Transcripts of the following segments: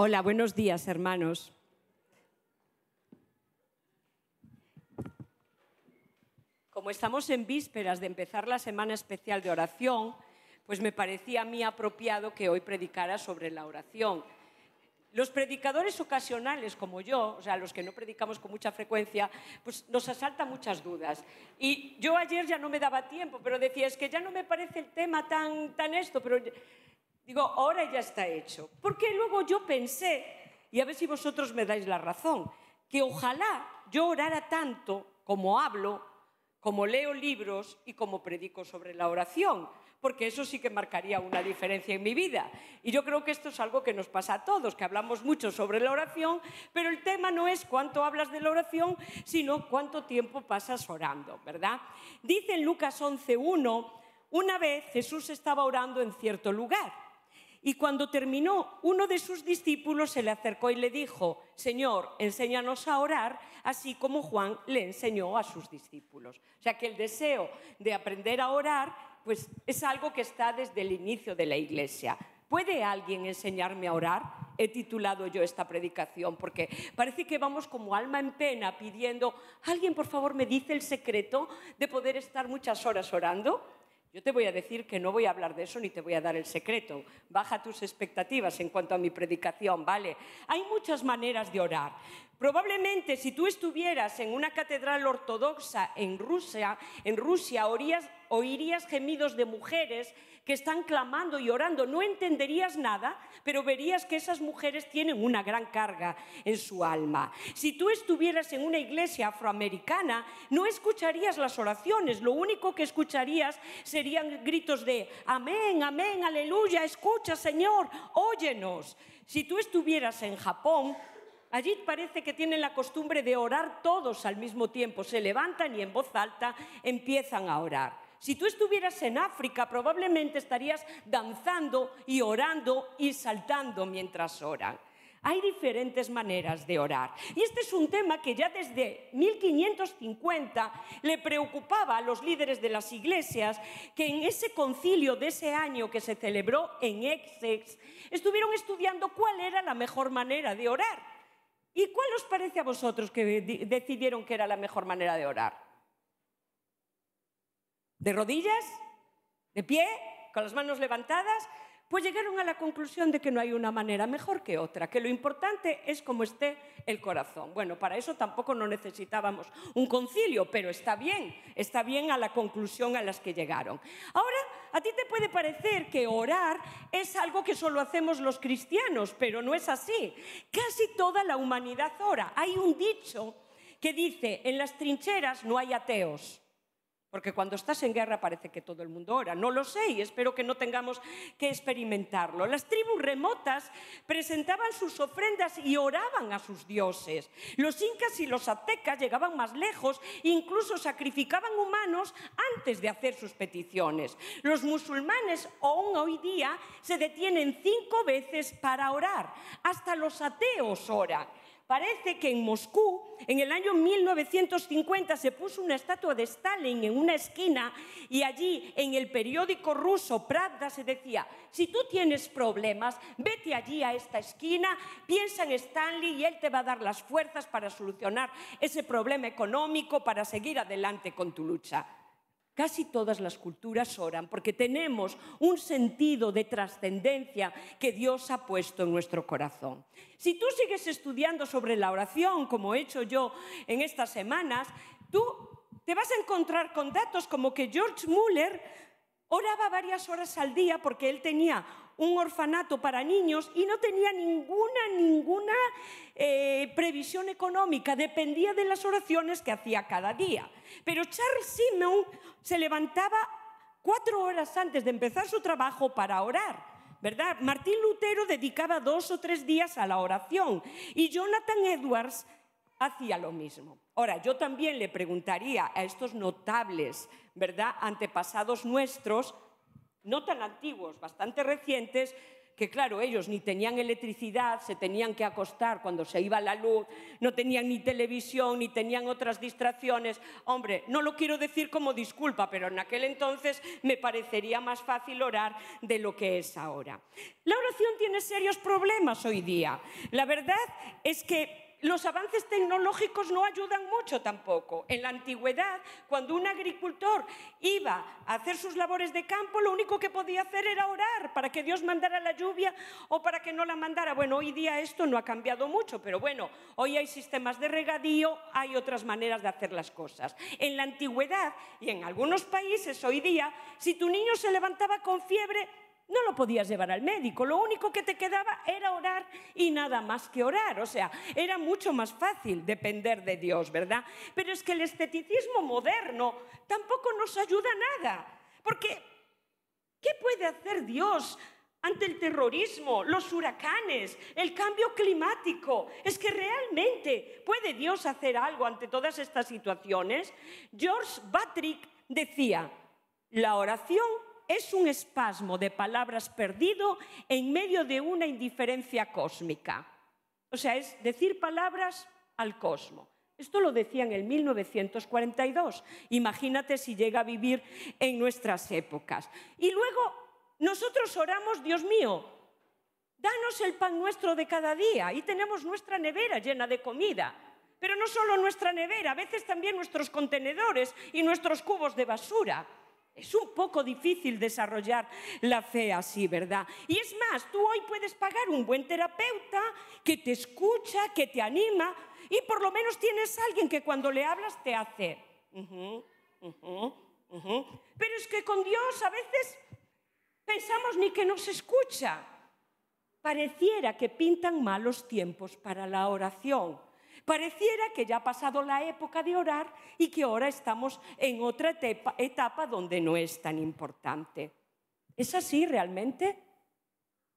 Hola, buenos días, hermanos. Como estamos en vísperas de empezar la semana especial de oración, pues me parecía a mí apropiado que hoy predicara sobre la oración. Los predicadores ocasionales como yo, o sea, los que no predicamos con mucha frecuencia, pues nos asaltan muchas dudas. Y yo ayer ya no me daba tiempo, pero decía, es que ya no me parece el tema tan, tan esto, pero Digo, ahora ya está hecho. Porque luego yo pensé, y a ver si vosotros me dais la razón, que ojalá yo orara tanto como hablo, como leo libros y como predico sobre la oración, porque eso sí que marcaría una diferencia en mi vida. Y yo creo que esto es algo que nos pasa a todos, que hablamos mucho sobre la oración, pero el tema no es cuánto hablas de la oración, sino cuánto tiempo pasas orando, ¿verdad? Dice en Lucas 11.1, una vez Jesús estaba orando en cierto lugar y cuando terminó, uno de sus discípulos se le acercó y le dijo, Señor, enséñanos a orar, así como Juan le enseñó a sus discípulos. O sea que el deseo de aprender a orar, pues es algo que está desde el inicio de la iglesia. ¿Puede alguien enseñarme a orar? He titulado yo esta predicación porque parece que vamos como alma en pena pidiendo, ¿alguien por favor me dice el secreto de poder estar muchas horas orando? Yo te voy a decir que no voy a hablar de eso ni te voy a dar el secreto. Baja tus expectativas en cuanto a mi predicación, ¿vale? Hay muchas maneras de orar. Probablemente si tú estuvieras en una catedral ortodoxa en Rusia, en Rusia oirías gemidos de mujeres que están clamando y orando. No entenderías nada, pero verías que esas mujeres tienen una gran carga en su alma. Si tú estuvieras en una iglesia afroamericana, no escucharías las oraciones, lo único que escucharías serían gritos de amén, amén, aleluya, escucha Señor, óyenos. Si tú estuvieras en Japón, Allí parece que tienen la costumbre de orar todos al mismo tiempo, se levantan y en voz alta empiezan a orar. Si tú estuvieras en África, probablemente estarías danzando y orando y saltando mientras oran. Hay diferentes maneras de orar. Y este es un tema que ya desde 1550 le preocupaba a los líderes de las iglesias, que en ese concilio de ese año que se celebró en Essex, estuvieron estudiando cuál era la mejor manera de orar. ¿Y cuál os parece a vosotros que decidieron que era la mejor manera de orar? de rodillas, de pie, con las manos levantadas, pues llegaron a la conclusión de que no hay una manera mejor que otra, que lo importante es como esté el corazón. Bueno, para eso tampoco no necesitábamos un concilio, pero está bien, está bien a la conclusión a las que llegaron. Ahora, a ti te puede parecer que orar es algo que solo hacemos los cristianos, pero no es así. Casi toda la humanidad ora. Hay un dicho que dice, en las trincheras no hay ateos. Porque cuando estás en guerra parece que todo el mundo ora. No lo sé y espero que no tengamos que experimentarlo. Las tribus remotas presentaban sus ofrendas y oraban a sus dioses. Los incas y los aztecas llegaban más lejos, incluso sacrificaban humanos antes de hacer sus peticiones. Los musulmanes aún hoy día se detienen cinco veces para orar. Hasta los ateos oran parece que en Moscú, en el año 1950, se puso una estatua de Stalin en una esquina y allí en el periódico ruso Pravda se decía, si tú tienes problemas, vete allí a esta esquina, piensa en Stanley y él te va a dar las fuerzas para solucionar ese problema económico, para seguir adelante con tu lucha. Casi todas las culturas oran porque tenemos un sentido de trascendencia que Dios ha puesto en nuestro corazón. Si tú sigues estudiando sobre la oración, como he hecho yo en estas semanas, tú te vas a encontrar con datos como que George Muller Oraba varias horas al día porque él tenía un orfanato para niños y no tenía ninguna, ninguna eh, previsión económica, dependía de las oraciones que hacía cada día. Pero Charles Simon se levantaba cuatro horas antes de empezar su trabajo para orar. ¿verdad? Martín Lutero dedicaba dos o tres días a la oración y Jonathan Edwards hacía lo mismo. Ahora, yo también le preguntaría a estos notables ¿verdad? Antepasados nuestros, no tan antiguos, bastante recientes, que claro, ellos ni tenían electricidad, se tenían que acostar cuando se iba la luz, no tenían ni televisión, ni tenían otras distracciones. Hombre, no lo quiero decir como disculpa, pero en aquel entonces me parecería más fácil orar de lo que es ahora. La oración tiene serios problemas hoy día. La verdad es que los avances tecnológicos no ayudan mucho tampoco. En la antigüedad, cuando un agricultor iba a hacer sus labores de campo, lo único que podía hacer era orar para que Dios mandara la lluvia o para que no la mandara. Bueno, hoy día esto no ha cambiado mucho, pero bueno, hoy hay sistemas de regadío, hay otras maneras de hacer las cosas. En la antigüedad y en algunos países hoy día, si tu niño se levantaba con fiebre, no lo podías llevar al médico, lo único que te quedaba era orar y nada más que orar. O sea, era mucho más fácil depender de Dios, ¿verdad? Pero es que el esteticismo moderno tampoco nos ayuda nada. Porque, ¿qué puede hacer Dios ante el terrorismo, los huracanes, el cambio climático. Es que realmente puede Dios hacer algo ante todas estas situaciones. George Batrick decía, la oración es un espasmo de palabras perdido en medio de una indiferencia cósmica. O sea, es decir palabras al cosmos. Esto lo decía en el 1942. Imagínate si llega a vivir en nuestras épocas. Y luego nosotros oramos, Dios mío, danos el pan nuestro de cada día. Y tenemos nuestra nevera llena de comida. Pero no solo nuestra nevera, a veces también nuestros contenedores y nuestros cubos de basura. Es un poco difícil desarrollar la fe así, ¿verdad? Y es más, tú hoy puedes pagar un buen terapeuta que te escucha, que te anima y por lo menos tienes alguien que cuando le hablas te hace. Pero es que con Dios a veces pensamos ni que nos escucha. Pareciera que pintan malos tiempos para la oración. Pareciera que ya ha pasado la época de orar y que ahora estamos en otra etapa, donde no es tan importante. ¿Es así realmente?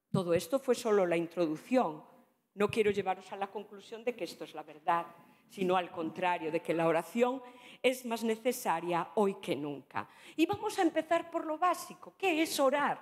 Todo esto fue solo la introducción. No quiero llevaros a la conclusión de que esto es la verdad, sino al contrario, de que la oración es más necesaria hoy que nunca. Y vamos a empezar por lo básico. ¿Qué es orar?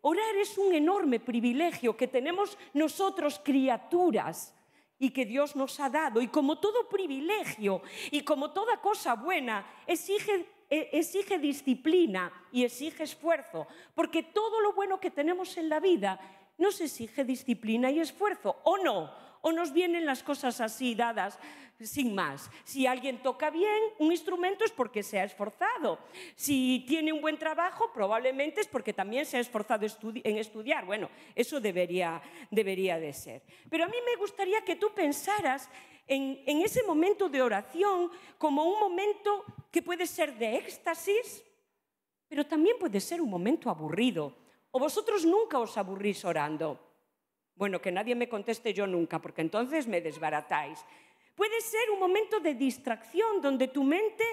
Orar es un enorme privilegio que tenemos nosotros, criaturas y que Dios nos ha dado. Y como todo privilegio y como toda cosa buena, exige, e, exige disciplina y exige esfuerzo, porque todo lo bueno que tenemos en la vida nos exige disciplina y esfuerzo, ¿o no? o nos vienen las cosas así dadas sin más. Si alguien toca bien un instrumento es porque se ha esforzado. Si tiene un buen trabajo probablemente es porque también se ha esforzado en estudiar. Bueno, eso debería, debería de ser. Pero a mí me gustaría que tú pensaras en ese momento de oración como un momento que puede ser de éxtasis, pero también puede ser un momento aburrido. O vosotros nunca os aburrís orando. Bueno, que nadie me conteste yo nunca, porque entonces me desbaratáis. Puede ser un momento de distracción donde tu mente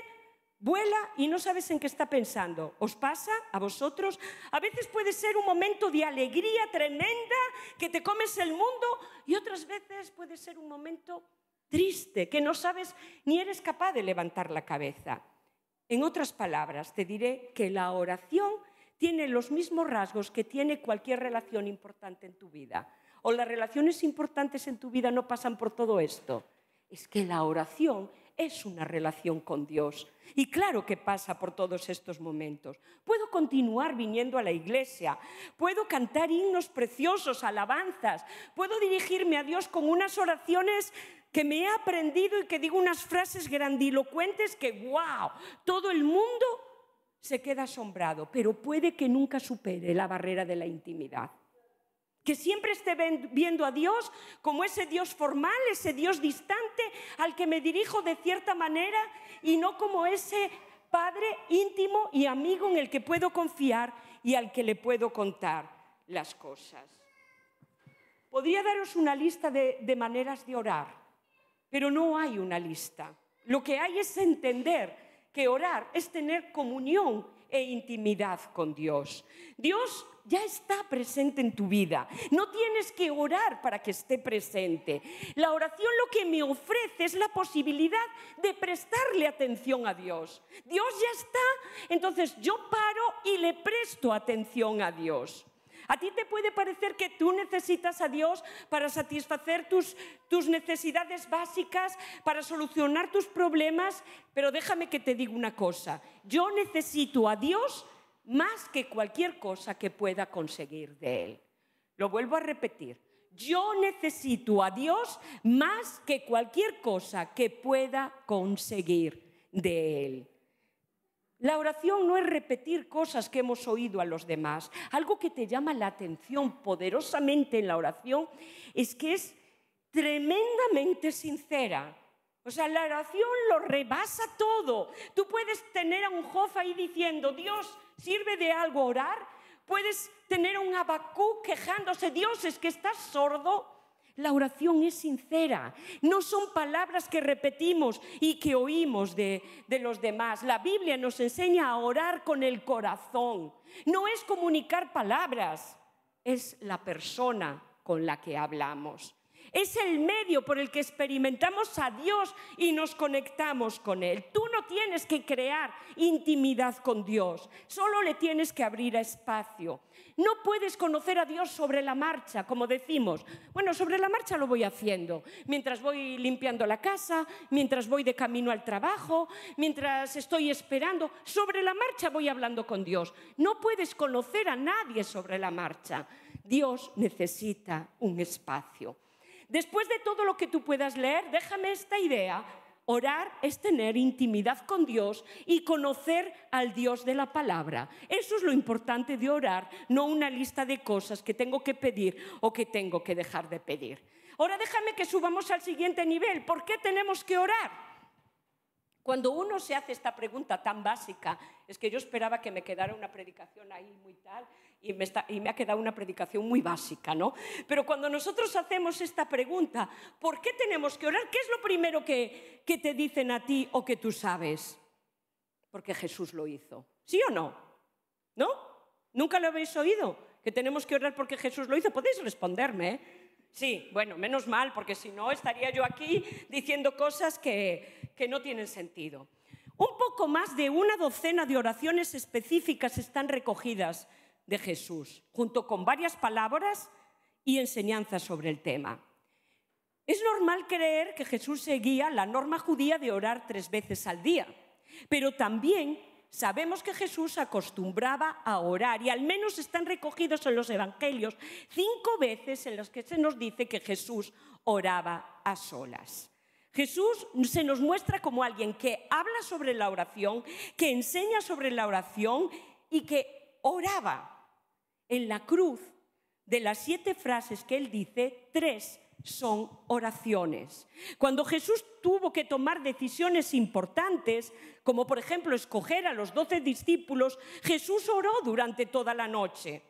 vuela y no sabes en qué está pensando. ¿Os pasa a vosotros? A veces puede ser un momento de alegría tremenda que te comes el mundo y otras veces puede ser un momento triste que no sabes ni eres capaz de levantar la cabeza. En otras palabras, te diré que la oración tiene los mismos rasgos que tiene cualquier relación importante en tu vida o las relaciones importantes en tu vida no pasan por todo esto. Es que la oración es una relación con Dios. Y claro que pasa por todos estos momentos. Puedo continuar viniendo a la iglesia, puedo cantar himnos preciosos, alabanzas, puedo dirigirme a Dios con unas oraciones que me he aprendido y que digo unas frases grandilocuentes que, wow, todo el mundo se queda asombrado, pero puede que nunca supere la barrera de la intimidad que siempre esté viendo a Dios como ese Dios formal, ese Dios distante al que me dirijo de cierta manera y no como ese Padre íntimo y amigo en el que puedo confiar y al que le puedo contar las cosas. Podría daros una lista de, maneras de orar, pero no hay una lista. Lo que hay es entender que orar es tener comunión e intimidad con Dios. Dios ya está presente en tu vida. No tienes que orar para que esté presente. La oración lo que me ofrece es la posibilidad de prestarle atención a Dios. Dios ya está, entonces yo paro y le presto atención a Dios. A ti te puede parecer que tú necesitas a Dios para satisfacer tus, necesidades básicas, para solucionar tus problemas, pero déjame que te diga una cosa. Yo necesito a Dios más que cualquier cosa que pueda conseguir de Él. Lo vuelvo a repetir. Yo necesito a Dios más que cualquier cosa que pueda conseguir de Él. La oración no es repetir cosas que hemos oído a los demás. Algo que te llama la atención poderosamente en la oración es que es tremendamente sincera. O sea, la oración lo rebasa todo. Tú puedes tener a un Jof ahí diciendo, Dios, ¿sirve de algo orar? Puedes tener a un Abacú quejándose, Dios, es que estás sordo. La oración es sincera, no son palabras que repetimos y que oímos de, los demás. La Biblia nos enseña a orar con el corazón. No es comunicar palabras, es la persona con la que hablamos. Es el medio por el que experimentamos a Dios y nos conectamos con Él. Tú no tienes que crear intimidad con Dios, solo le tienes que abrir espacio. No puedes conocer a Dios sobre la marcha, como decimos. Bueno, sobre la marcha lo voy haciendo, mientras voy limpiando la casa, mientras voy de camino al trabajo, mientras estoy esperando. Sobre la marcha voy hablando con Dios. No puedes conocer a nadie sobre la marcha. Dios necesita un espacio. Después de todo lo que tú puedas leer, déjame esta idea. Orar es tener intimidad con Dios y conocer al Dios de la palabra. Eso es lo importante de orar, no una lista de cosas que tengo que pedir o que tengo que dejar de pedir. Ahora déjame que subamos al siguiente nivel. ¿Por qué tenemos que orar? Cuando uno se hace esta pregunta tan básica, es que yo esperaba que me quedara una predicación ahí muy tal, y me, ha quedado una predicación muy básica, ¿no? Pero cuando nosotros hacemos esta pregunta, ¿por qué tenemos que orar? ¿Qué es lo primero que, te dicen a ti o que tú sabes? Porque Jesús lo hizo. ¿Sí o no? ¿No? ¿Nunca lo habéis oído? Que tenemos que orar porque Jesús lo hizo. Podéis responderme, ¿eh? Sí, bueno, menos mal, porque si no estaría yo aquí diciendo cosas que, que no tienen sentido. Un poco más de una docena de oraciones específicas están recogidas de Jesús, junto con varias palabras y enseñanzas sobre el tema. Es normal creer que Jesús seguía la norma judía de orar tres veces al día, pero también sabemos que Jesús acostumbraba a orar y al menos están recogidos en los evangelios cinco veces en las que se nos dice que Jesús oraba a solas. Jesús se nos muestra como alguien que habla sobre la oración, que enseña sobre la oración y que oraba en la cruz, de las siete frases que él dice, tres son oraciones. Cuando Jesús tuvo que tomar decisiones importantes, como por ejemplo escoger a los doce discípulos, Jesús oró durante toda la noche.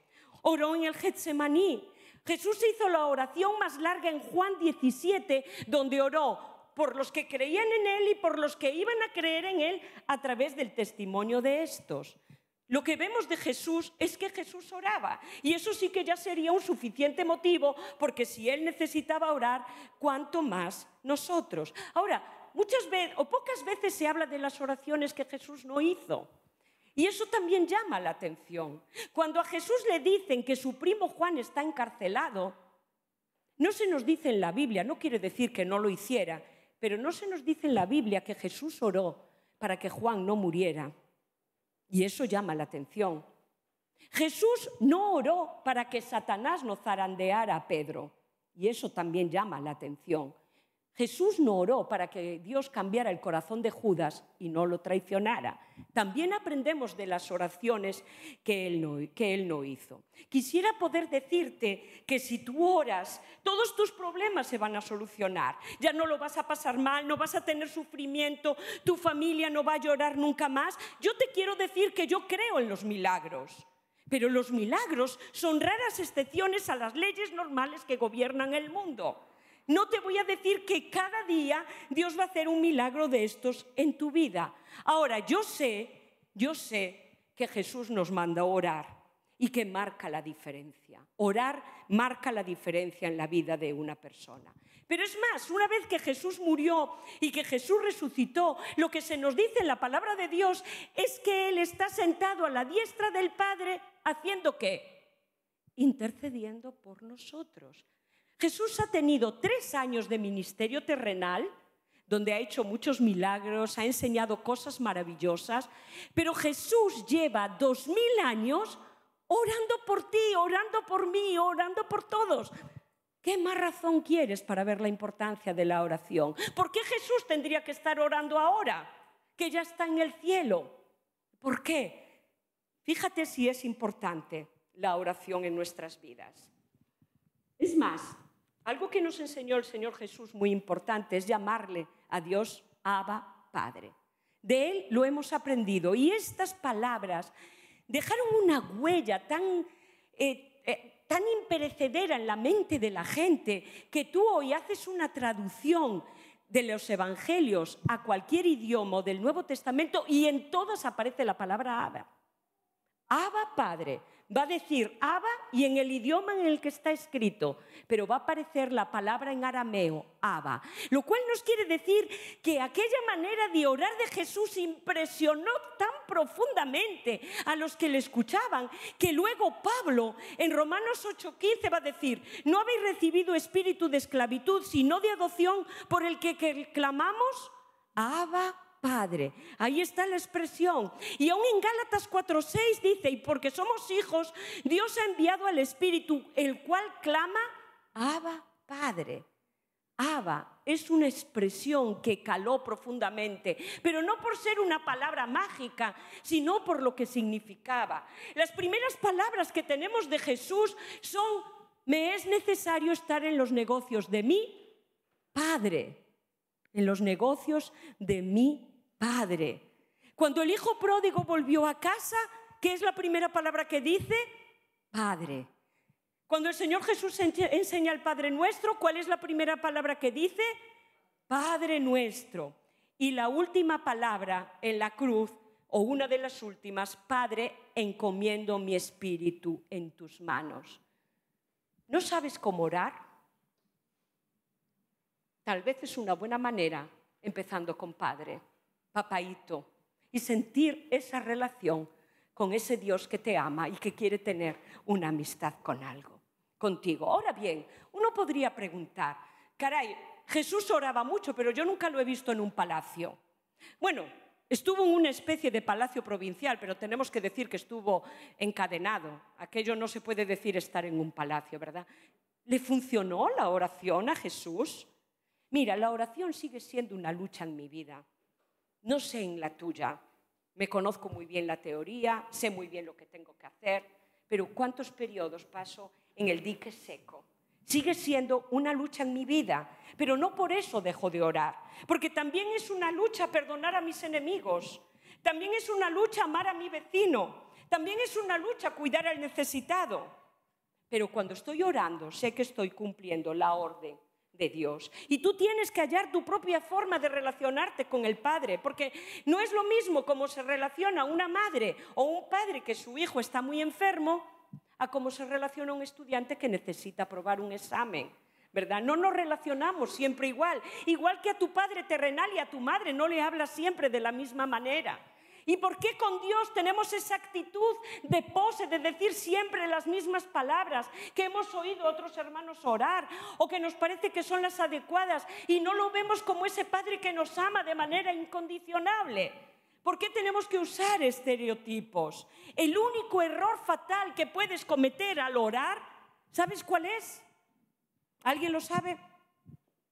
Oró en el Getsemaní. Jesús hizo la oración más larga en Juan 17, donde oró por los que creían en Él y por los que iban a creer en Él a través del testimonio de estos. Lo que vemos de Jesús es que Jesús oraba y eso sí que ya sería un suficiente motivo porque si él necesitaba orar, ¿cuánto más nosotros. Ahora, muchas veces o pocas veces se habla de las oraciones que Jesús no hizo. Y eso también llama la atención. Cuando a Jesús le dicen que su primo Juan está encarcelado, no se nos dice en la Biblia, no quiere decir que no lo hiciera, pero no se nos dice en la Biblia que Jesús oró para que Juan no muriera. Y eso llama la atención. Jesús no oró para que Satanás no zarandeara a Pedro. Y eso también llama la atención. Jesús no oró para que Dios cambiara el corazón de Judas y no lo traicionara. También aprendemos de las oraciones que él, no, hizo. Quisiera poder decirte que si tú oras, todos tus problemas se van a solucionar. Ya no lo vas a pasar mal, no vas a tener sufrimiento, tu familia no va a llorar nunca más. Yo te quiero decir que yo creo en los milagros. Pero los milagros son raras excepciones a las leyes normales que gobiernan el mundo. No te voy a decir que cada día Dios va a hacer un milagro de estos en tu vida. Ahora, yo sé, yo sé que Jesús nos manda a orar y que marca la diferencia. Orar marca la diferencia en la vida de una persona. Pero es más, una vez que Jesús murió y que Jesús resucitó, lo que se nos dice en la palabra de Dios es que Él está sentado a la diestra del Padre haciendo qué? Intercediendo por nosotros. Jesús ha tenido tres años de ministerio terrenal, donde ha hecho muchos milagros, ha enseñado cosas maravillosas, pero Jesús lleva dos mil años orando por ti, orando por mí, orando por todos. ¿Qué más razón quieres para ver la importancia de la oración? ¿Por qué Jesús tendría que estar orando ahora, que ya está en el cielo? ¿Por qué? Fíjate si es importante la oración en nuestras vidas. Es más, algo que nos enseñó el Señor Jesús muy importante es llamarle a Dios Abba Padre. De Él lo hemos aprendido y estas palabras dejaron una huella eh, eh, tan, imperecedera en la mente de la gente que tú hoy haces una traducción de los evangelios a cualquier idioma del Nuevo Testamento y en todas aparece la palabra Abba. Abba Padre va a decir Abba y en el idioma en el que está escrito, pero va a aparecer la palabra en arameo, Abba, lo cual nos quiere decir que aquella manera de orar de Jesús impresionó tan profundamente a los que le escuchaban que luego Pablo en Romanos 8:15 va a decir, no habéis recibido espíritu de esclavitud, sino de adopción por el que clamamos, Abba Padre. Ahí está la expresión. Y aún en Gálatas 4:6 dice, y porque somos hijos, Dios ha enviado al Espíritu, el cual clama, Abba, Padre. Abba es una expresión que caló profundamente, pero no por ser una palabra mágica, sino por lo que significaba. Las primeras palabras que tenemos de Jesús son, me es necesario estar en los negocios de mí, Padre en los negocios de mi padre. Cuando el hijo pródigo volvió a casa, ¿qué es la primera palabra que dice? Padre. Cuando el Señor Jesús enseña al Padre nuestro, ¿cuál es la primera palabra que dice? Padre nuestro. Y la última palabra en la cruz, o una de las últimas, Padre, encomiendo mi espíritu en tus manos. ¿No sabes cómo orar? Tal vez es una buena manera, empezando con padre, papaito, y sentir esa relación con ese Dios que te ama y que quiere tener una amistad con algo, contigo. Ahora bien, uno podría preguntar, caray, Jesús oraba mucho, pero yo nunca lo he visto en un palacio. Bueno, estuvo en una especie de palacio provincial, pero tenemos que decir que estuvo encadenado. Aquello no se puede decir estar en un palacio, ¿verdad? ¿Le funcionó la oración a Jesús? Mira, la oración sigue siendo una lucha en mi vida. No sé en la tuya. Me conozco muy bien la teoría, sé muy bien lo que tengo que hacer, pero ¿cuántos periodos paso en el dique seco? Sigue siendo una lucha en mi vida, pero no por eso dejo de orar, porque también es una lucha perdonar a mis enemigos, también es una lucha amar a mi vecino, también es una lucha cuidar al necesitado. Pero cuando estoy orando, sé que estoy cumpliendo la orden Dios. Y tú tienes que hallar tu propia forma de relacionarte con el Padre, porque no es lo mismo como se relaciona una madre o un padre que su hijo está muy enfermo a como se relaciona un estudiante que necesita aprobar un examen. ¿Verdad? No nos relacionamos siempre igual. Igual que a tu padre terrenal y a tu madre, no le hablas siempre de la misma manera. ¿Y por qué con Dios tenemos esa actitud de pose, de decir siempre las mismas palabras que hemos oído otros hermanos orar o que nos parece que son las adecuadas y no lo vemos como ese Padre que nos ama de manera incondicionable? ¿Por qué tenemos que usar estereotipos? El único error fatal que puedes cometer al orar, ¿sabes cuál es? ¿Alguien lo sabe?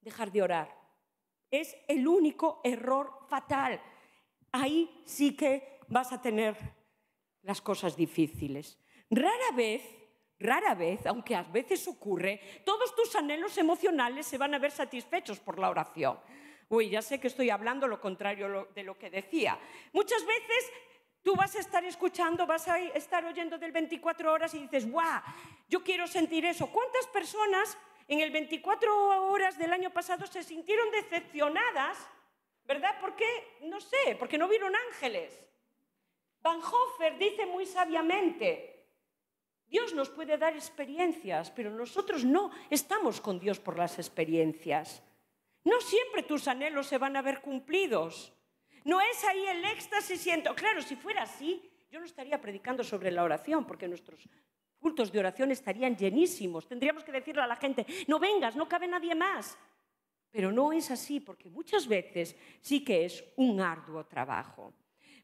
Dejar de orar. Es el único error fatal ahí sí que vas a tener las cosas difíciles. Rara vez, rara vez, aunque a veces ocurre, todos tus anhelos emocionales se van a ver satisfechos por la oración. Uy, ya sé que estoy hablando lo contrario de lo que decía. Muchas veces tú vas a estar escuchando, vas a estar oyendo del 24 horas y dices, ¡guau! Yo quiero sentir eso. ¿Cuántas personas en el 24 horas del año pasado se sintieron decepcionadas ¿Verdad? ¿Por qué? No sé, porque no vieron ángeles. Van Hofer dice muy sabiamente, Dios nos puede dar experiencias, pero nosotros no estamos con Dios por las experiencias. No siempre tus anhelos se van a ver cumplidos. No es ahí el éxtasis siento. Claro, si fuera así, yo no estaría predicando sobre la oración, porque nuestros cultos de oración estarían llenísimos. Tendríamos que decirle a la gente, no vengas, no cabe nadie más. Pero no es así, porque muchas veces sí que es un arduo trabajo.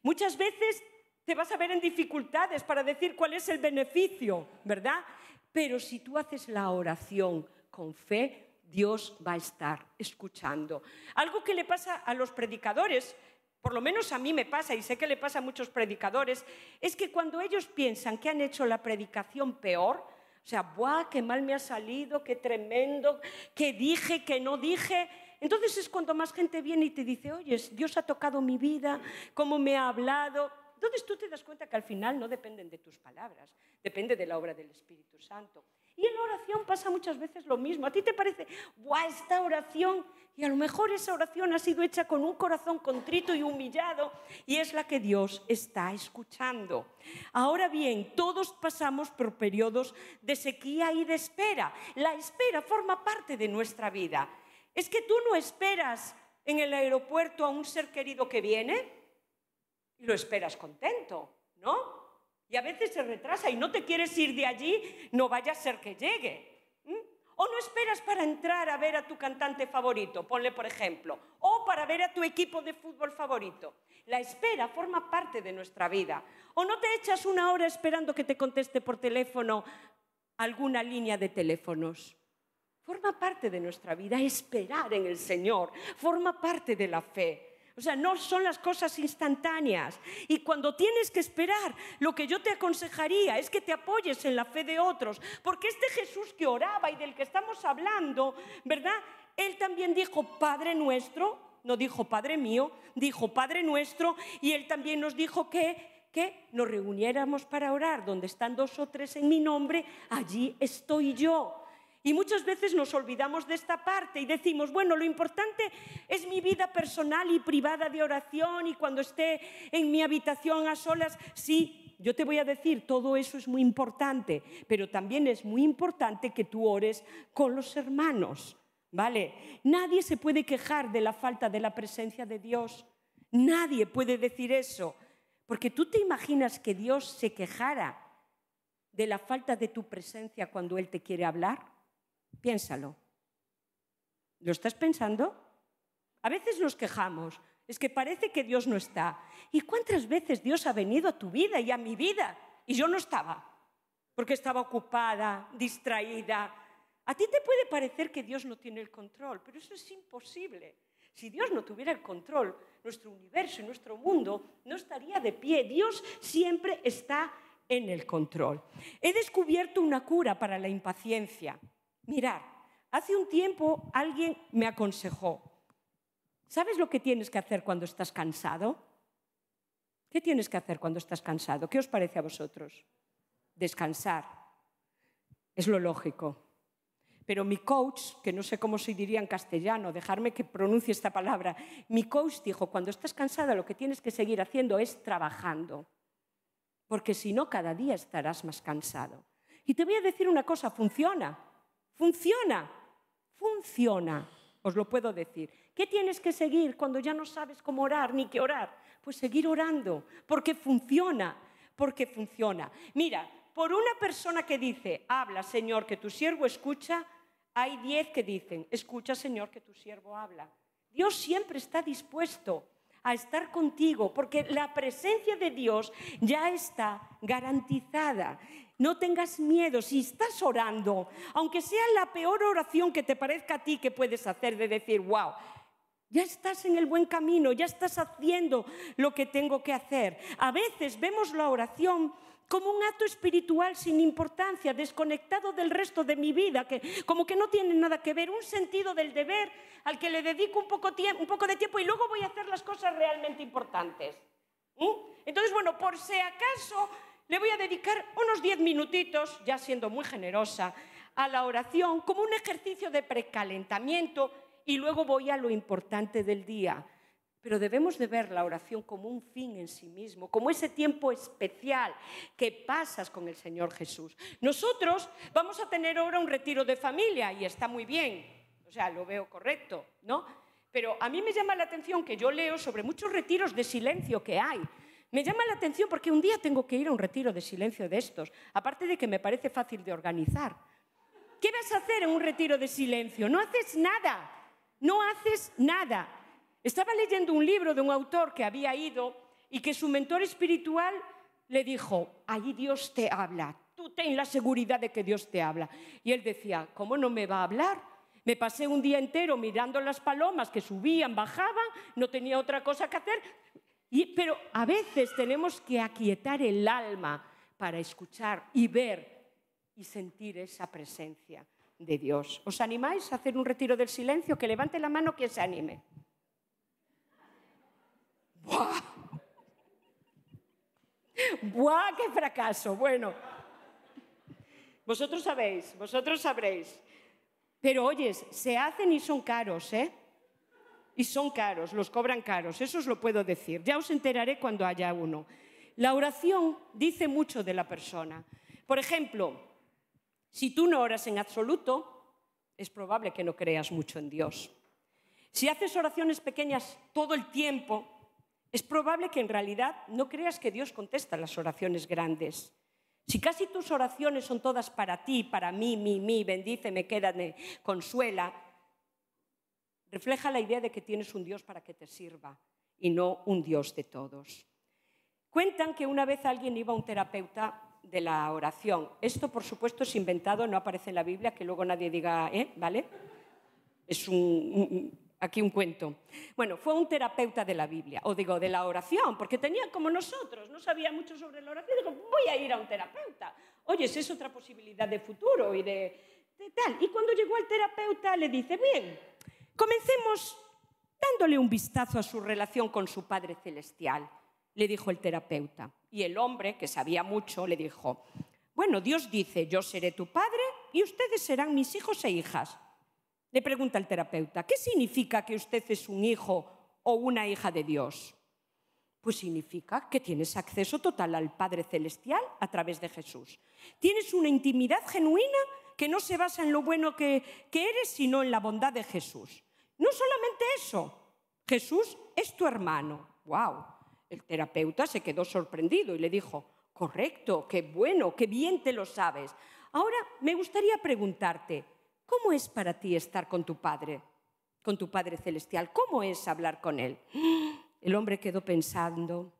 Muchas veces te vas a ver en dificultades para decir cuál es el beneficio, ¿verdad? Pero si tú haces la oración con fe, Dios va a estar escuchando. Algo que le pasa a los predicadores, por lo menos a mí me pasa y sé que le pasa a muchos predicadores, es que cuando ellos piensan que han hecho la predicación peor, o sea, ¡buah, qué mal me ha salido, qué tremendo, qué dije, qué no dije! Entonces es cuando más gente viene y te dice, oye, Dios ha tocado mi vida, cómo me ha hablado. Entonces tú te das cuenta que al final no dependen de tus palabras, depende de la obra del Espíritu Santo. Y en la oración pasa muchas veces lo mismo. A ti te parece, guau, esta oración, y a lo mejor esa oración ha sido hecha con un corazón contrito y humillado, y es la que Dios está escuchando. Ahora bien, todos pasamos por periodos de sequía y de espera. La espera forma parte de nuestra vida. Es que tú no esperas en el aeropuerto a un ser querido que viene y lo esperas contento, ¿no? Y a veces se retrasa y no te quieres ir de allí, no vaya a ser que llegue. O no esperas para entrar a ver a tu cantante favorito, ponle por ejemplo, o para ver a tu equipo de fútbol favorito. La espera forma parte de nuestra vida. O no te echas una hora esperando que te conteste por teléfono alguna línea de teléfonos. Forma parte de nuestra vida esperar en el Señor, forma parte de la fe. O sea, no son las cosas instantáneas. Y cuando tienes que esperar, lo que yo te aconsejaría es que te apoyes en la fe de otros. Porque este Jesús que oraba y del que estamos hablando, ¿verdad? Él también dijo, Padre nuestro, no dijo Padre mío, dijo Padre nuestro, y él también nos dijo que, que nos reuniéramos para orar, donde están dos o tres en mi nombre, allí estoy yo. Y muchas veces nos olvidamos de esta parte y decimos, bueno, lo importante es mi vida personal y privada de oración y cuando esté en mi habitación a solas, sí, yo te voy a decir, todo eso es muy importante, pero también es muy importante que tú ores con los hermanos, ¿vale? Nadie se puede quejar de la falta de la presencia de Dios, nadie puede decir eso, porque tú te imaginas que Dios se quejara de la falta de tu presencia cuando Él te quiere hablar. Piénsalo. ¿Lo estás pensando? A veces nos quejamos, es que parece que Dios no está. ¿Y cuántas veces Dios ha venido a tu vida y a mi vida? Y yo no estaba, porque estaba ocupada, distraída. A ti te puede parecer que Dios no tiene el control, pero eso es imposible. Si Dios no tuviera el control, nuestro universo y nuestro mundo no estaría de pie. Dios siempre está en el control. He descubierto una cura para la impaciencia. Mirar, hace un tiempo alguien me aconsejó, ¿sabes lo que tienes que hacer cuando estás cansado? ¿Qué tienes que hacer cuando estás cansado? ¿Qué os parece a vosotros? Descansar. Es lo lógico. Pero mi coach, que no sé cómo se diría en castellano, dejarme que pronuncie esta palabra, mi coach dijo, cuando estás cansada lo que tienes que seguir haciendo es trabajando, porque si no cada día estarás más cansado. Y te voy a decir una cosa, funciona. Funciona, funciona, os lo puedo decir. ¿Qué tienes que seguir cuando ya no sabes cómo orar ni qué orar? Pues seguir orando, porque funciona, porque funciona. Mira, por una persona que dice, habla Señor, que tu siervo escucha, hay diez que dicen, escucha Señor, que tu siervo habla. Dios siempre está dispuesto a estar contigo, porque la presencia de Dios ya está garantizada. No tengas miedo si estás orando, aunque sea la peor oración que te parezca a ti que puedes hacer de decir, wow, ya estás en el buen camino, ya estás haciendo lo que tengo que hacer. A veces vemos la oración como un acto espiritual sin importancia, desconectado del resto de mi vida, que como que no tiene nada que ver, un sentido del deber al que le dedico un poco, de tiempo y luego voy a hacer las cosas realmente importantes. Entonces, bueno, por si acaso le voy a dedicar unos diez minutitos, ya siendo muy generosa, a la oración como un ejercicio de precalentamiento y luego voy a lo importante del día. Pero debemos de ver la oración como un fin en sí mismo, como ese tiempo especial que pasas con el Señor Jesús. Nosotros vamos a tener ahora un retiro de familia y está muy bien, o sea, lo veo correcto, ¿no? Pero a mí me llama la atención que yo leo sobre muchos retiros de silencio que hay, me llama la atención porque un día tengo que ir a un retiro de silencio de estos, aparte de que me parece fácil de organizar. ¿Qué vas a hacer en un retiro de silencio? No haces nada, no haces nada. Estaba leyendo un libro de un autor que había ido y que su mentor espiritual le dijo, ahí Dios te habla, tú ten la seguridad de que Dios te habla. Y él decía, ¿cómo no me va a hablar? Me pasé un día entero mirando las palomas que subían, bajaban, no tenía otra cosa que hacer pero a veces tenemos que aquietar el alma para escuchar y ver y sentir esa presencia de Dios. ¿Os animáis a hacer un retiro del silencio? Que levante la mano quien se anime. ¡Buah! ¡Buah, qué fracaso! Bueno, vosotros sabéis, vosotros sabréis. Pero oyes, se hacen y son caros, ¿eh? Y son caros, los cobran caros, eso os lo puedo decir. Ya os enteraré cuando haya uno. La oración dice mucho de la persona. Por ejemplo, si tú no oras en absoluto, es probable que no creas mucho en Dios. Si haces oraciones pequeñas todo el tiempo, es probable que en realidad no creas que Dios contesta las oraciones grandes. Si casi tus oraciones son todas para ti, para mí, mí, mí, bendíceme, me consuela, Refleja la idea de que tienes un Dios para que te sirva y no un Dios de todos. Cuentan que una vez alguien iba a un terapeuta de la oración. Esto, por supuesto, es inventado, no aparece en la Biblia, que luego nadie diga, ¿eh? ¿Vale? Es un, aquí un cuento. Bueno, fue un terapeuta de la Biblia, o digo, de la oración, porque tenía como nosotros, no sabía mucho sobre la oración, digo, voy a ir a un terapeuta. Oye, es otra posibilidad de futuro y de, de tal. Y cuando llegó al terapeuta le dice, bien, Comencemos dándole un vistazo a su relación con su Padre Celestial, le dijo el terapeuta. Y el hombre, que sabía mucho, le dijo, bueno, Dios dice, yo seré tu padre y ustedes serán mis hijos e hijas. Le pregunta el terapeuta, ¿qué significa que usted es un hijo o una hija de Dios? Pues significa que tienes acceso total al Padre Celestial a través de Jesús. Tienes una intimidad genuina que no se basa en lo bueno que, que eres, sino en la bondad de Jesús. No solamente eso, Jesús es tu hermano. ¡Wow! El terapeuta se quedó sorprendido y le dijo, correcto, qué bueno, qué bien te lo sabes. Ahora me gustaría preguntarte, ¿cómo es para ti estar con tu Padre, con tu Padre Celestial? ¿Cómo es hablar con Él? El hombre quedó pensando,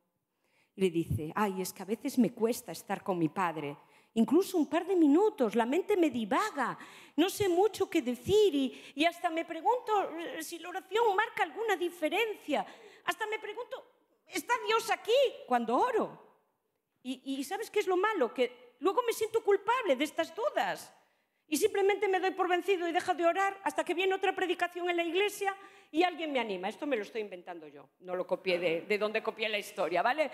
y le dice, ay, es que a veces me cuesta estar con mi Padre incluso un par de minutos, la mente me divaga, no sé mucho qué decir y, hasta me pregunto eh, si la oración marca alguna diferencia, hasta me pregunto, ¿está Dios aquí cuando oro? Y, ¿sabes qué es lo malo? Que luego me siento culpable de estas dudas. Y simplemente me doy por vencido y dejo de orar hasta que viene otra predicación en la iglesia y alguien me anima. Esto me lo estoy inventando yo, no lo copié de donde copié la historia, ¿vale?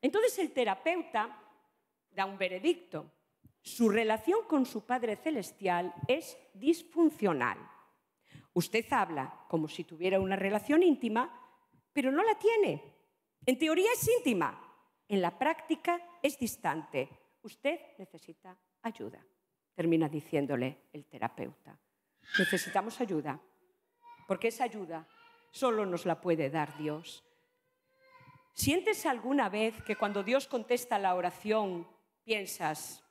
Entonces el terapeuta da un veredicto. Su relación con su Padre Celestial es disfuncional. Usted habla como si tuviera una relación íntima, pero no la tiene. En teoría es íntima, en la práctica es distante. Usted necesita ayuda, termina diciéndole el terapeuta. Necesitamos ayuda, porque esa ayuda solo nos la puede dar Dios. ¿Sientes alguna vez que cuando Dios contesta la oración piensas,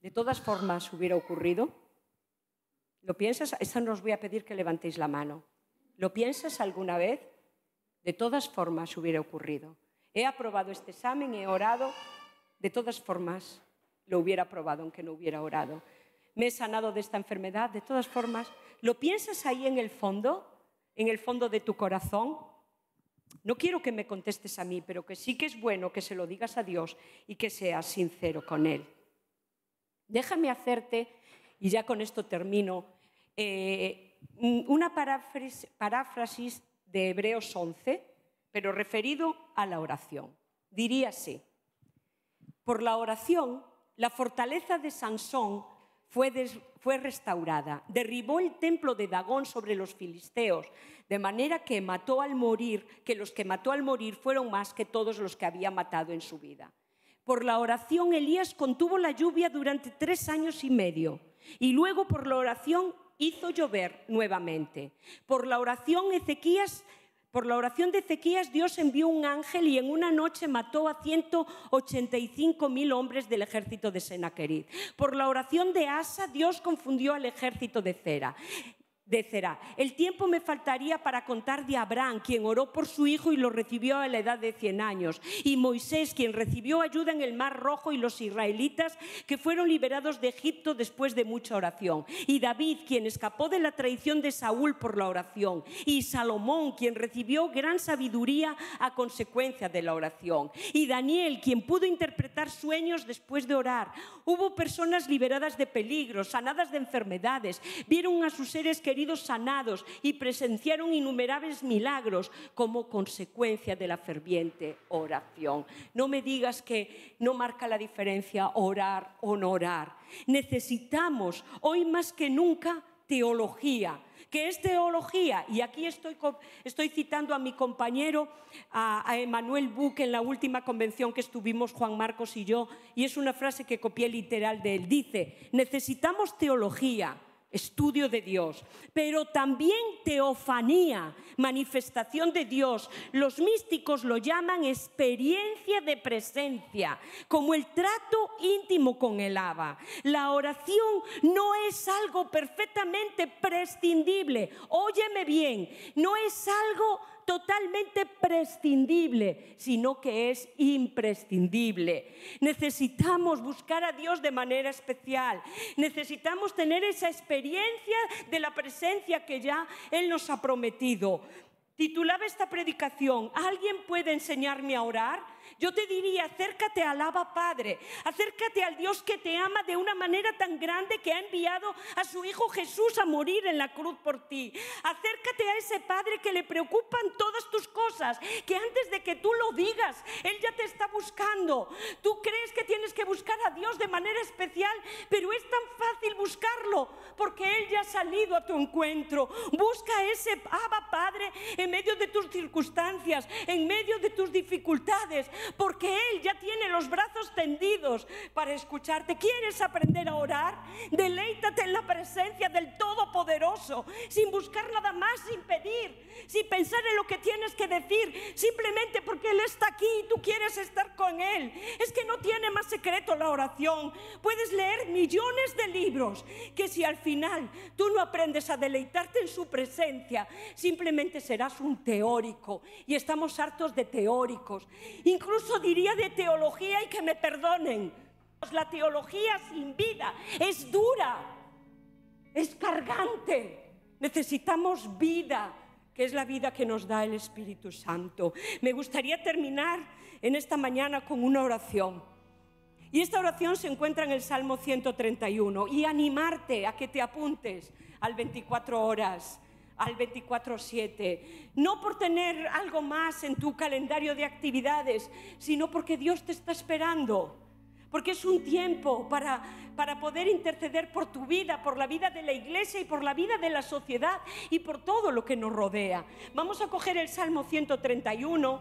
de todas formas hubiera ocurrido, lo piensas, eso no os voy a pedir que levantéis la mano, lo piensas alguna vez, de todas formas hubiera ocurrido. He aprobado este examen, he orado, de todas formas lo hubiera aprobado aunque no hubiera orado. Me he sanado de esta enfermedad, de todas formas, ¿lo piensas ahí en el fondo, en el fondo de tu corazón? no quiero que me contestes a mí, pero que sí que es bueno que se lo digas a Dios y que seas sincero con Él. Déjame hacerte, y ya con esto termino, eh, una paráfrasis, de Hebreos 11, pero referido a la oración. Diría así, por la oración, la fortaleza de Sansón fue, restaurada. Derribó el templo de Dagón sobre los filisteos, de manera que mató al morir, que los que mató al morir fueron más que todos los que había matado en su vida. Por la oración Elías contuvo la lluvia durante tres años y medio y luego por la oración hizo llover nuevamente. Por la oración Ezequías por la oración de Ezequías, Dios envió un ángel y en una noche mató a 185.000 hombres del ejército de senaquerid Por la oración de Asa, Dios confundió al ejército de Cera de El tiempo me faltaría para contar de Abraham, quien oró por su hijo y lo recibió a la edad de 100 años, y Moisés, quien recibió ayuda en el Mar Rojo, y los israelitas, que fueron liberados de Egipto después de mucha oración, y David, quien escapó de la traición de Saúl por la oración, y Salomón, quien recibió gran sabiduría a consecuencia de la oración, y Daniel, quien pudo interpretar sueños después de orar. Hubo personas liberadas de peligros, sanadas de enfermedades, vieron a sus seres que sanados y presenciaron innumerables milagros como consecuencia de la ferviente oración. No me digas que no marca la diferencia orar o no orar. Necesitamos hoy más que nunca teología, que es teología, y aquí estoy, citando a mi compañero, a, Emanuel Buque, en la última convención que estuvimos Juan Marcos y yo, y es una frase que copié literal de él. Dice, necesitamos teología estudio de Dios, pero también teofanía, manifestación de Dios. Los místicos lo llaman experiencia de presencia, como el trato íntimo con el Abba. La oración no es algo perfectamente prescindible, óyeme bien, no es algo totalmente prescindible, sino que es imprescindible. Necesitamos buscar a Dios de manera especial. Necesitamos tener esa experiencia de la presencia que ya Él nos ha prometido. Titulaba esta predicación, ¿alguien puede enseñarme a orar? Yo te diría, acércate al Abba Padre, acércate al Dios que te ama de una manera tan grande que ha enviado a su Hijo Jesús a morir en la cruz por ti. Acércate ese padre que le preocupan todas tus cosas, que antes de que tú lo digas, Él ya te está buscando. Tú crees que tienes que buscar a Dios de manera especial, pero es tan fácil buscarlo porque Él ya ha salido a tu encuentro. Busca a ese Abba Padre en medio de tus circunstancias, en medio de tus dificultades, porque Él ya tiene los brazos tendidos para escucharte. ¿Quieres aprender a orar? Deleítate en la presencia del Todopoderoso, sin buscar nada más, pedir, sin pensar en lo que tienes que decir, simplemente porque Él está aquí y tú quieres estar con Él. Es que no tiene más secreto la oración. Puedes leer millones de libros que si al final tú no aprendes a deleitarte en su presencia, simplemente serás un teórico. Y estamos hartos de teóricos. Incluso diría de teología y que me perdonen. La teología sin vida es dura, es cargante. Necesitamos vida, que es la vida que nos da el Espíritu Santo. Me gustaría terminar en esta mañana con una oración. Y esta oración se encuentra en el Salmo 131 y animarte a que te apuntes al 24 horas, al 24/7, no por tener algo más en tu calendario de actividades, sino porque Dios te está esperando porque es un tiempo para, para poder interceder por tu vida, por la vida de la iglesia y por la vida de la sociedad y por todo lo que nos rodea. Vamos a coger el Salmo 131.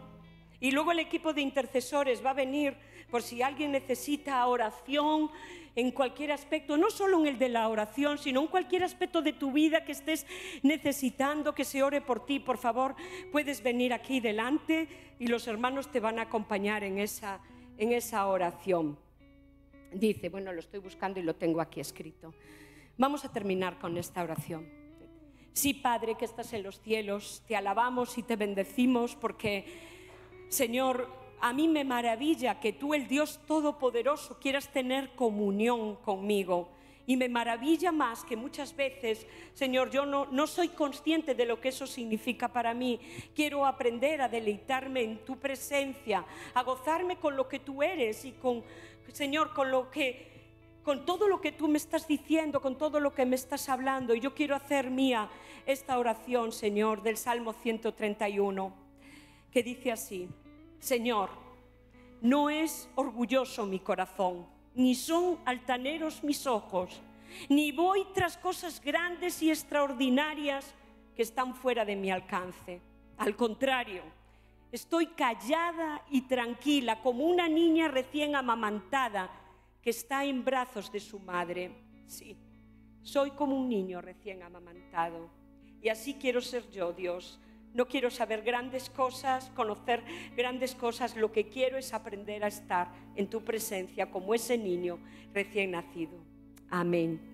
Y luego el equipo de intercesores va a venir por si alguien necesita oración en cualquier aspecto, no solo en el de la oración, sino en cualquier aspecto de tu vida que estés necesitando que se ore por ti, por favor, puedes venir aquí delante y los hermanos te van a acompañar en esa, en esa oración dice, bueno, lo estoy buscando y lo tengo aquí escrito. Vamos a terminar con esta oración. Sí, Padre, que estás en los cielos, te alabamos y te bendecimos porque, Señor, a mí me maravilla que tú, el Dios Todopoderoso, quieras tener comunión conmigo. Y me maravilla más que muchas veces, Señor, yo no, no soy consciente de lo que eso significa para mí. Quiero aprender a deleitarme en tu presencia, a gozarme con lo que tú eres y con Señor, con lo que con todo lo que tú me estás diciendo, con todo lo que me estás hablando. yo quiero hacer mía esta oración, Señor, del Salmo 131, que dice así, Señor, no es orgulloso mi corazón, ni son altaneros mis ojos, ni voy tras cosas grandes y extraordinarias que están fuera de mi alcance. Al contrario, Estoy callada y tranquila como una niña recién amamantada que está en brazos de su madre. Sí, soy como un niño recién amamantado. Y así quiero ser yo, Dios. No quiero saber grandes cosas, conocer grandes cosas. Lo que quiero es aprender a estar en tu presencia como ese niño recién nacido. Amén.